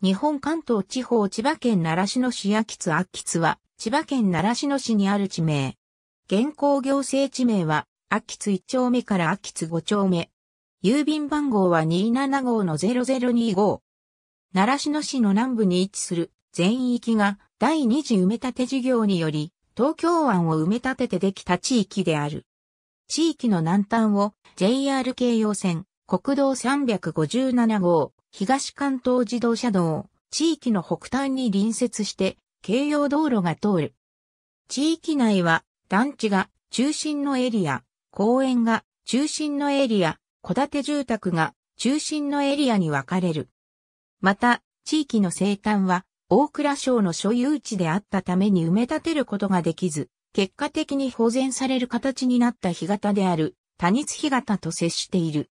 日本関東地方千葉県習志野市秋津秋津は、千葉県習志野市にある地名。現行行政地名は、秋津1丁目から秋津5丁目。郵便番号は275の0025。習志野市の南部に位置する全域が第二次埋め立て事業により、東京湾を埋め立ててできた地域である。地域の南端を JR 京葉線、国道357号、東関東自動車道、地域の北端に隣接して、京葉道路が通る。地域内は、団地が中心のエリア、公園が中心のエリア、戸建て住宅が中心のエリアに分かれる。また、地域の生誕は、大倉省の所有地であったために埋め立てることができず、結果的に保全される形になった干潟である、多日干潟と接している。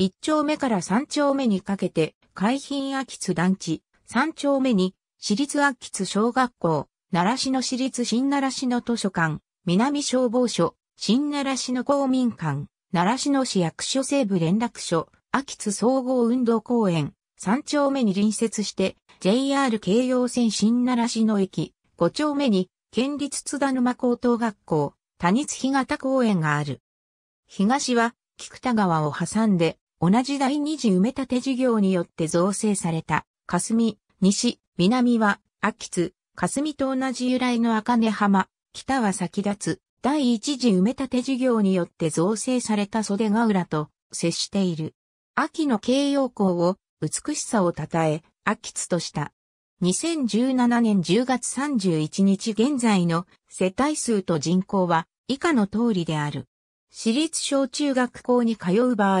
1丁目から3丁目にかけて、海浜秋津団地、3丁目に、私立秋津小学校、奈良市の市立新奈良市の図書館、南消防署、新奈良市の公民館、奈良市の市役所西部連絡所、秋津総合運動公園、3丁目に隣接して、JR 京葉線新奈良市の駅、5丁目に、県立津田沼高等学校、谷津干潟公園がある。東は、菊田川を挟んで、同じ第二次埋め立て事業によって造成された、霞、西、南は、秋津、霞と同じ由来の茜浜、北は先立つ、第一次埋め立て事業によって造成された袖ヶ浦と接している。秋の慶陽光を美しさを称え、秋津とした。2017年10月31日現在の世帯数と人口は以下の通りである。私立小中学校に通う場合、